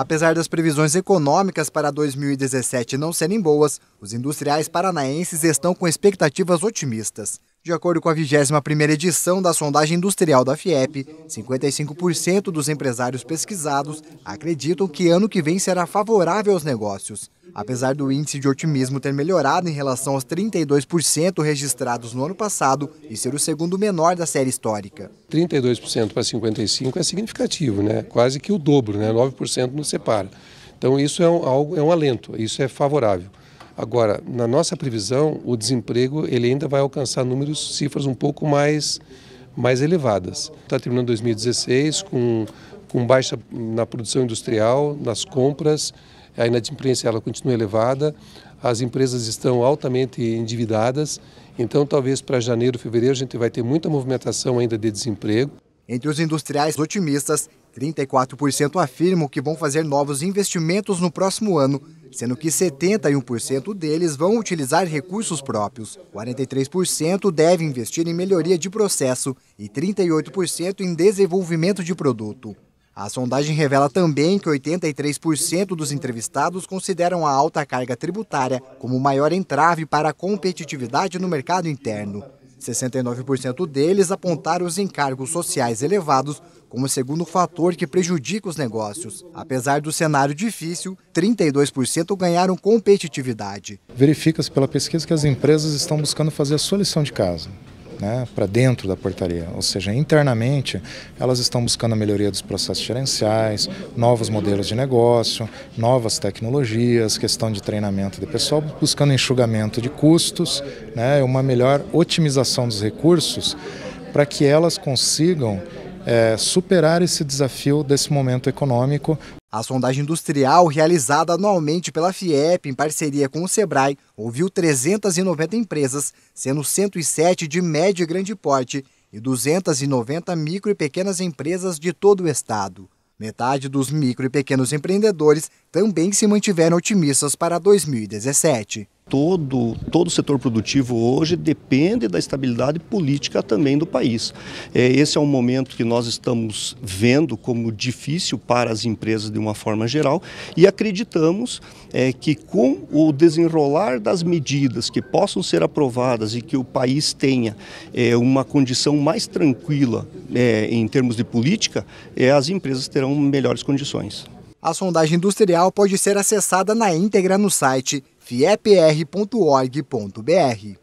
Apesar das previsões econômicas para 2017 não serem boas, os industriais paranaenses estão com expectativas otimistas. De acordo com a 21ª edição da sondagem industrial da FIEP, 55% dos empresários pesquisados acreditam que ano que vem será favorável aos negócios. Apesar do índice de otimismo ter melhorado em relação aos 32% registrados no ano passado e ser o segundo menor da série histórica. 32% para 55% é significativo, né? quase que o dobro, né? 9% nos separa. Então isso é um, algo, é um alento, isso é favorável. Agora, na nossa previsão, o desemprego ele ainda vai alcançar números, cifras um pouco mais, mais elevadas. Está terminando 2016 com, com baixa na produção industrial, nas compras, a inadimplência ela continua elevada, as empresas estão altamente endividadas, então talvez para janeiro, fevereiro a gente vai ter muita movimentação ainda de desemprego. Entre os industriais otimistas, 34% afirmam que vão fazer novos investimentos no próximo ano, sendo que 71% deles vão utilizar recursos próprios, 43% devem investir em melhoria de processo e 38% em desenvolvimento de produto. A sondagem revela também que 83% dos entrevistados consideram a alta carga tributária como o maior entrave para a competitividade no mercado interno. 69% deles apontaram os encargos sociais elevados como segundo fator que prejudica os negócios. Apesar do cenário difícil, 32% ganharam competitividade. Verifica-se pela pesquisa que as empresas estão buscando fazer a sua lição de casa né, para dentro da portaria, ou seja, internamente elas estão buscando a melhoria dos processos gerenciais, novos modelos de negócio, novas tecnologias, questão de treinamento de pessoal, buscando enxugamento de custos, né, uma melhor otimização dos recursos para que elas consigam é, superar esse desafio desse momento econômico a sondagem industrial, realizada anualmente pela FIEP em parceria com o SEBRAE, ouviu 390 empresas, sendo 107 de médio e grande porte e 290 micro e pequenas empresas de todo o estado. Metade dos micro e pequenos empreendedores também se mantiveram otimistas para 2017 todo, todo o setor produtivo hoje depende da estabilidade política também do país. É, esse é um momento que nós estamos vendo como difícil para as empresas de uma forma geral e acreditamos é, que com o desenrolar das medidas que possam ser aprovadas e que o país tenha é, uma condição mais tranquila é, em termos de política, é, as empresas terão melhores condições. A sondagem industrial pode ser acessada na íntegra no site fiepr.org.br.